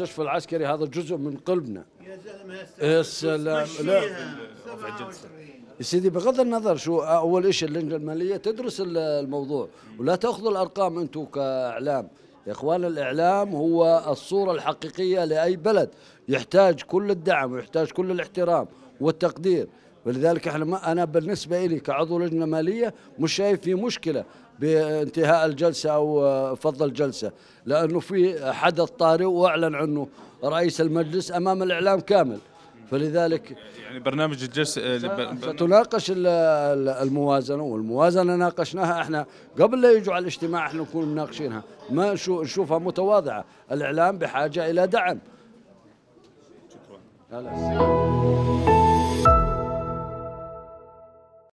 المستشفى العسكري هذا جزء من قلبنا يا زلمه السلام لا يا سيدي بغض النظر شو اول شيء اللجنه الماليه تدرس الموضوع ولا تاخذوا الارقام انتم كاعلام يا اخوان الاعلام هو الصوره الحقيقيه لاي بلد يحتاج كل الدعم ويحتاج كل الاحترام والتقدير ولذلك احنا ما انا بالنسبه لي كعضو لجنه ماليه مش شايف في مشكله بانتهاء الجلسه او آه، فض الجلسه لانه في حدث طارئ واعلن عنه رئيس المجلس امام الاعلام كامل فلذلك يعني برنامج الجلسه آه، ستناقش الموازنه والموازنه ناقشناها احنا قبل لا يجوا على الاجتماع احنا نكون مناقشينها ما نشوفها متواضعه الاعلام بحاجه الى دعم شكرا